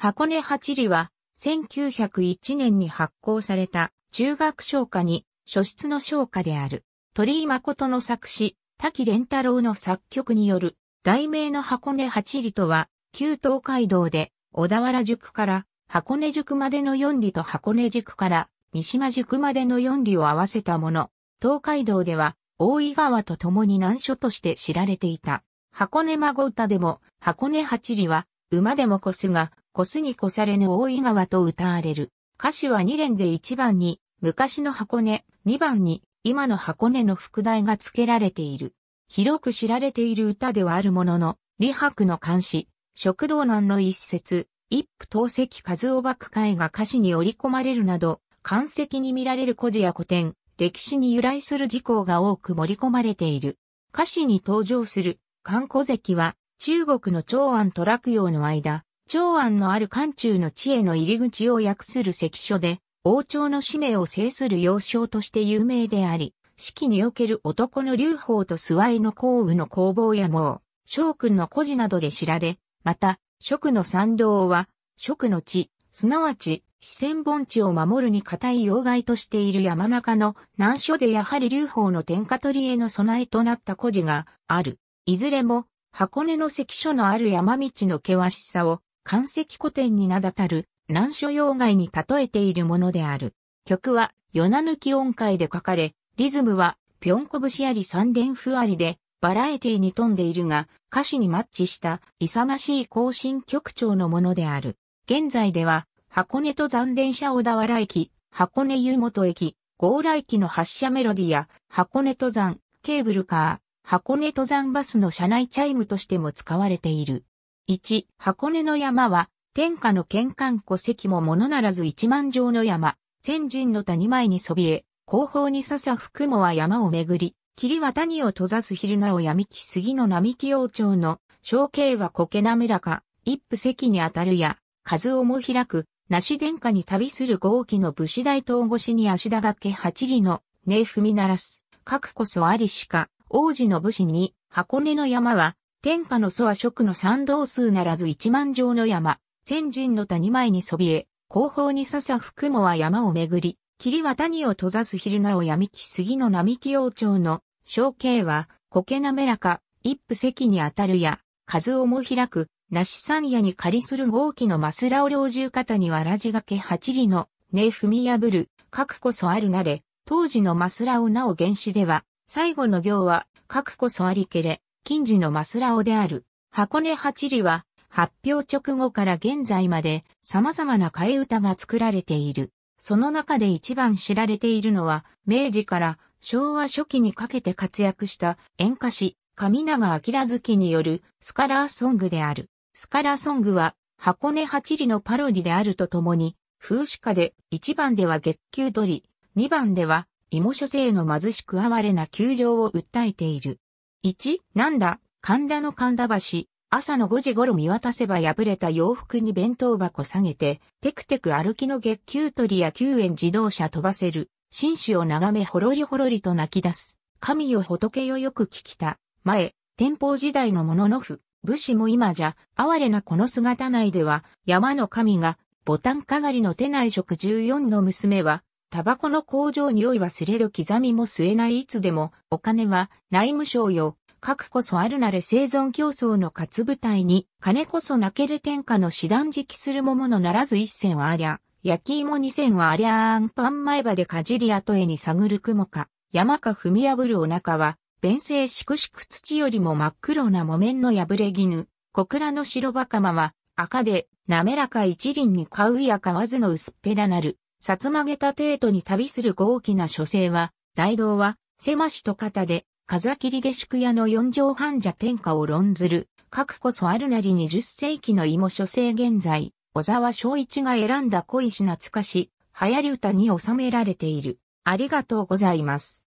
箱根八里は、1901年に発行された中学唱歌に書出の唱歌である。鳥居誠の作詞、滝蓮太郎の作曲による、題名の箱根八里とは、旧東海道で小田原塾から箱根塾までの四里と箱根塾から三島塾までの四里を合わせたもの。東海道では大井川と共に難所として知られていた。箱根孫歌でも箱根八里は馬でも越すが、越すに越されぬ大井川と歌われる。歌詞は2連で1番に、昔の箱根、2番に、今の箱根の副題が付けられている。広く知られている歌ではあるものの、李白の監視、食道難の一節、一夫透析数を爆会が歌詞に織り込まれるなど、漢石に見られる古事や古典、歴史に由来する事項が多く盛り込まれている。歌詞に登場する、漢古石は、中国の長安と洛陽の間、長安のある漢中の地への入り口を訳する関所で、王朝の使命を制する要衝として有名であり、四季における男の流邦と諏訪への降雨の工房やもう、諸君の孤児などで知られ、また、蜀の参道は、蜀の地、すなわち、四川盆地を守るに固い要害としている山中の難所でやはり流邦の天下取りへの備えとなった孤児がある。いずれも箱根の関所のある山道の険しさを、関石古典に名だたる、難所要害に例えているものである。曲は、夜な抜き音階で書かれ、リズムは、ぴょんこぶしあり三連符ありで、バラエティに富んでいるが、歌詞にマッチした勇ましい更新曲調のものである。現在では、箱根登山電車小田原駅、箱根湯本駅、強来駅の発車メロディや、箱根登山、ケーブルカー、箱根登山バスの車内チャイムとしても使われている。1、箱根の山は、天下の玄関戸籍もものならず一万丈の山、千人の谷前にそびえ、後方に笹福もは山をめぐり、霧は谷を閉ざす昼なお闇木杉の並木王朝の、小径は苔滑らか、一夫席にあたるや、数をも開く、梨殿下に旅する豪気の武士大東越しに足田け八里の、ねえ踏み鳴らす、各こそありしか、王子の武士に、箱根の山は、天下の祖は職の参道数ならず一万丈の山、千人の谷前にそびえ、後方に笹福もは山をめぐり、霧は谷を閉ざす昼なお闇き杉の並木王朝の、小径は、苔滑らか、一夫席にあたるや、数をも開く、梨山屋に仮する豪気のマスラを領住方にはらじがけ八里の、根踏み破る、各こそあるなれ、当時のマスラをなお原始では、最後の行は、各こそありけれ、近字のマスラオである。箱根八里は、発表直後から現在まで様々な替え歌が作られている。その中で一番知られているのは、明治から昭和初期にかけて活躍した演歌師、上長明月によるスカラーソングである。スカラーソングは、箱根八里のパロディであるとともに、風刺歌で1番では月給取り、2番では芋諸生の貧しく哀れな窮状を訴えている。1、なんだ、神田の神田橋、朝の5時頃見渡せば破れた洋服に弁当箱下げて、テクテク歩きの月給取りや救援自動車飛ばせる、紳士を眺めほろりほろりと泣き出す。神よ仏よよく聞きた。前、天保時代の者ののふ、武士も今じゃ、哀れなこの姿内では、山の神が、ボタンかがりの手内職14の娘は、タバコの工場匂いはすれど刻みも吸えないいつでも、お金は内務省よ、核こそあるなれ生存競争の活舞台に、金こそ泣ける天下の死断食するものならず一銭はありゃ、焼き芋二銭はありゃーん、パン前歯でかじり後へに探る雲か、山か踏み破るお腹は、弁性しくしく土よりも真っ黒な木綿の破れ絹、小倉の白バカマは、赤で、滑らか一輪に買うや買わずの薄っぺらなる、薩摩げた帝都に旅する豪気な書生は、大道は、狭しと肩で、風切下宿屋の四畳半者天下を論ずる、各こそあるなりに十世紀の芋書生現在、小沢昭一が選んだ小石懐かし、流行り歌に収められている。ありがとうございます。